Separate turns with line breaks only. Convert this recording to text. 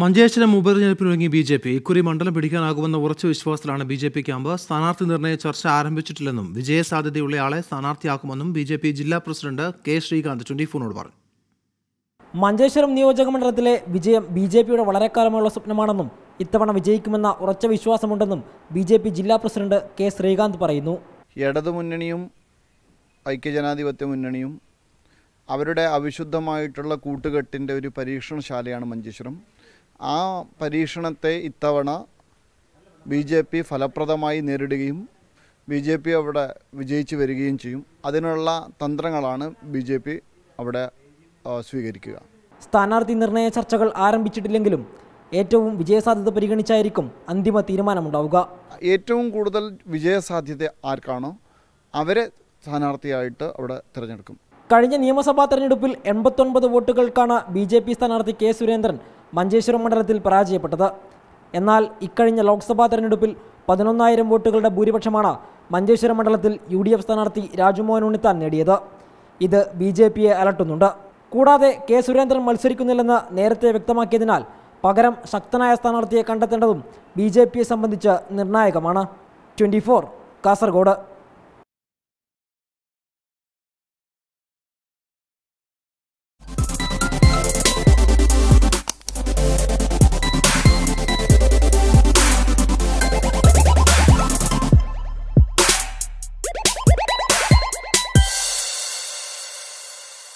മഞ്ചേശ്വരം ഉപതെരഞ്ഞെടുപ്പിനൊരുങ്ങി B J P ഇക്കുറി മണ്ഡലം പിടിക്കാനാകുമെന്ന ഉറച്ച വിശ്വാസത്തിലാണ് ബി ജെ പി ക്യാമ്പ് സ്ഥാനാർത്ഥി നിർണയ ചർച്ച ആരംഭിച്ചിട്ടില്ലെന്നും വിജയസാധ്യതയുള്ളയാളെ സ്ഥാനാർത്ഥിയാക്കുമെന്നും ബി ജെ പി ജില്ലാ പ്രസിഡന്റ് കെ ശ്രീകാന്ത് ട്വന്റി ഫോണോട് പറഞ്ഞു മഞ്ചേശ്വരം നിയോജക മണ്ഡലത്തിലെ വിജയം ബി ജെ
പിയുടെ വളരെക്കാലമുള്ള സ്വപ്നമാണെന്നും ഇത്തവണ വിജയിക്കുമെന്ന ഉറച്ച വിശ്വാസമുണ്ടെന്നും ബി ജെ പി ജില്ലാ പ്രസിഡന്റ്
കെ ശ്രീകാന്ത് പറയുന്നു ഇടതുമുന്നണിയും ഐക്യജനാധിപത്യ മുന്നണിയും അവരുടെ അവിശുദ്ധമായിട്ടുള്ള കൂട്ടുകെട്ടിൻ്റെ ഒരു പരീക്ഷണശാലയാണ് മഞ്ചേശ്വരം ആ പരീക്ഷണത്തെ ഇത്തവണ ബി ജെ പി ഫലപ്രദമായി നേരിടുകയും ബി ജെ പി അവിടെ വിജയിച്ചു വരികയും ചെയ്യും അതിനുള്ള തന്ത്രങ്ങളാണ് ബി ജെ പി അവിടെ സ്വീകരിക്കുക
സ്ഥാനാർത്ഥി നിർണയ ചർച്ചകൾ ആരംഭിച്ചിട്ടില്ലെങ്കിലും ഏറ്റവും വിജയസാധ്യത പരിഗണിച്ചായിരിക്കും അന്തിമ തീരുമാനമുണ്ടാവുക ഏറ്റവും കൂടുതൽ
വിജയസാധ്യത ആർക്കാണോ അവരെ സ്ഥാനാർത്ഥിയായിട്ട് അവിടെ തിരഞ്ഞെടുക്കും
കഴിഞ്ഞ നിയമസഭാ തെരഞ്ഞെടുപ്പിൽ എൺപത്തൊൻപത് വോട്ടുകൾക്കാണ് ബി ജെ പി സ്ഥാനാർത്ഥി കെ സുരേന്ദ്രൻ മഞ്ചേശ്വരം മണ്ഡലത്തിൽ പരാജയപ്പെട്ടത് എന്നാൽ ഇക്കഴിഞ്ഞ ലോക്സഭാ തെരഞ്ഞെടുപ്പിൽ പതിനൊന്നായിരം വോട്ടുകളുടെ ഭൂരിപക്ഷമാണ് മഞ്ചേശ്വരം മണ്ഡലത്തിൽ യു ഡി എഫ് സ്ഥാനാർത്ഥി രാജുമോഹൻ ഉണ്ണിത്താൻ നേടിയത് ഇത് ബി ജെ പിയെ അലട്ടുന്നുണ്ട് കൂടാതെ കെ സുരേന്ദ്രൻ മത്സരിക്കുന്നില്ലെന്ന് നേരത്തെ വ്യക്തമാക്കിയതിനാൽ പകരം ശക്തനായ സ്ഥാനാർത്ഥിയെ കണ്ടെത്തേണ്ടതും ബി ജെ പിയെ സംബന്ധിച്ച് നിർണായകമാണ് ട്വൻറ്റി കാസർഗോഡ്